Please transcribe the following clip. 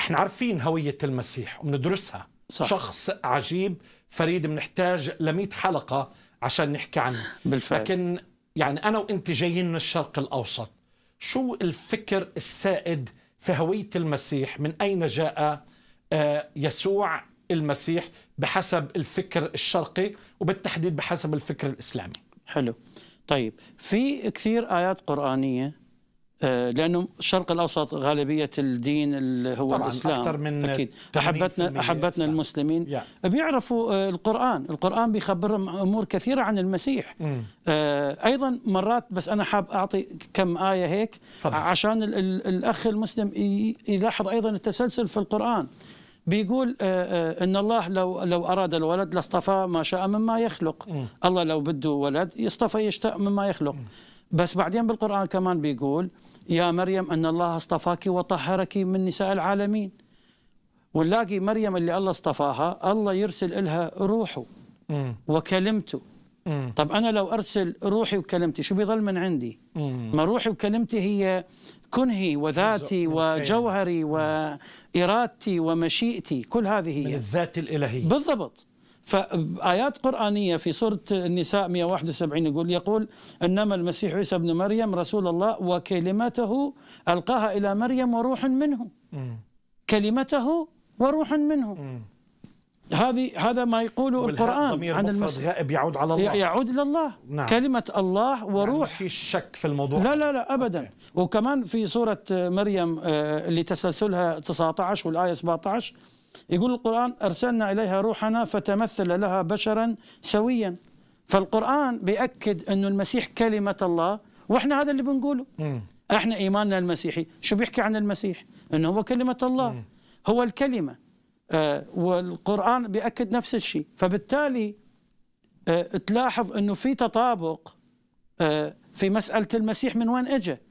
احنا عارفين هوية المسيح وبندرسها صح. شخص عجيب فريد بنحتاج ل 100 حلقة عشان نحكي عنه بالفعل. لكن يعني أنا وأنت جايين من الشرق الأوسط شو الفكر السائد في هوية المسيح من أين جاء آه، يسوع المسيح بحسب الفكر الشرقي وبالتحديد بحسب الفكر الإسلامي حلو طيب في كثير آيات قرآنية آه، لانه الشرق الاوسط غالبيه الدين اللي هو طبعاً الاسلام أكثر من اكيد احبتنا احبتنا المسلمين yeah. بيعرفوا آه، القران، القران بيخبرهم امور كثيره عن المسيح mm. ايضا مرات بس انا حاب اعطي كم ايه هيك فضل. عشان الـ الـ الاخ المسلم يلاحظ ايضا التسلسل في القران بيقول ان الله لو لو اراد الولد لاصطفى ما شاء مما يخلق، mm. الله لو بده ولد يصطفى يشتاء مما يخلق. mm. بس بعدين بالقرآن كمان بيقول يا مريم أن الله اصطفاك وطهرك من نساء العالمين ونلاقي مريم اللي الله اصطفاها الله يرسل إلها روحه وكلمته طب أنا لو أرسل روحي وكلمتي شو بيظل من عندي ما روحي وكلمتي هي كنهي وذاتي وجوهري وإرادتي ومشيئتي كل هذه هي من الذات الإلهية بالضبط فآيات قرآنية في سورة النساء 171 يقول يقول إنما المسيح عيسى ابن مريم رسول الله وكلمته ألقاها إلى مريم وروح منه كلمته وروح منه هذه هذا ما يقوله القرآن عن المسيح غائب يعود على الله يعود إلى الله نعم. كلمة الله يعني وروح يعني في شك في الموضوع لا لا لا أبدا أوكي. وكمان في سورة مريم آه، اللي تسلسلها 19 والآية 17 يقول القرآن أرسلنا إليها روحنا فتمثل لها بشرا سويا فالقرآن بيأكد أنه المسيح كلمة الله وإحنا هذا اللي بنقوله مم. إحنا إيماننا المسيحي شو بيحكي عن المسيح أنه هو كلمة الله مم. هو الكلمة آه والقرآن بيأكد نفس الشيء فبالتالي آه تلاحظ أنه في تطابق آه في مسألة المسيح من وين إجه